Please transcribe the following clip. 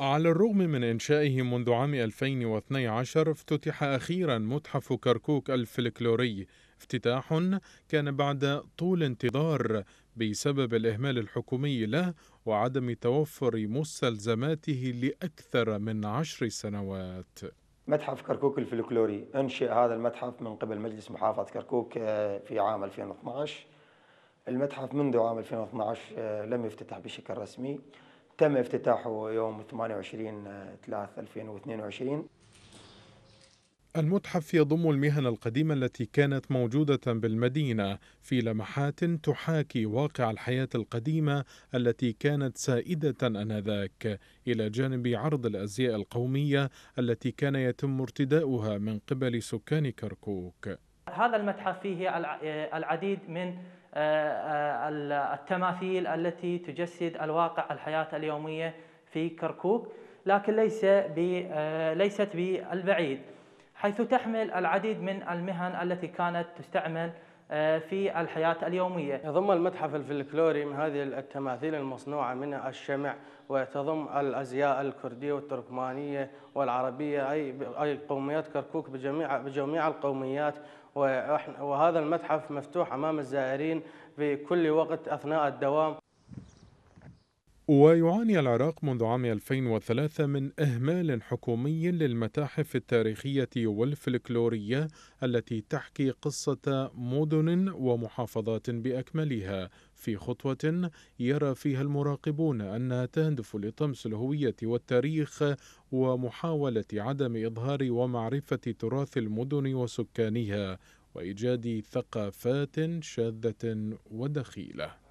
على الرغم من إنشائه منذ عام 2012 افتتح أخيرا متحف كركوك الفلكلوري افتتاح كان بعد طول انتظار بسبب الإهمال الحكومي له وعدم توفر مستلزماته لأكثر من عشر سنوات متحف كركوك الفلكلوري أنشئ هذا المتحف من قبل مجلس محافظة كركوك آه، في عام 2012 المتحف منذ عام 2012 آه، لم يفتتح بشكل رسمي تم افتتاحه يوم 28 3 2022 المتحف يضم المهن القديمة التي كانت موجودة بالمدينة في لمحات تحاكي واقع الحياة القديمة التي كانت سائدة آنذاك إلى جانب عرض الأزياء القومية التي كان يتم ارتداؤها من قبل سكان كركوك هذا المتحف فيه آه، العديد من آه، آه، التماثيل التي تجسد الواقع الحياة اليومية في كركوك لكن ليس آه، ليست بالبعيد حيث تحمل العديد من المهن التي كانت تستعمل آه، في الحياة اليومية يضم المتحف الفلكلوري من هذه التماثيل المصنوعة من الشمع وتضم الأزياء الكردية والتركمانية والعربية أي قوميات كركوك بجميع, بجميع القوميات وهذا المتحف مفتوح أمام الزائرين في كل وقت أثناء الدوام ويعاني العراق منذ عام 2003 من إهمال حكومي للمتاحف التاريخية والفلكلورية التي تحكي قصة مدن ومحافظات بأكملها في خطوة يرى فيها المراقبون أنها تهدف لطمس الهوية والتاريخ ومحاولة عدم إظهار ومعرفة تراث المدن وسكانها وإيجاد ثقافات شاذة ودخيلة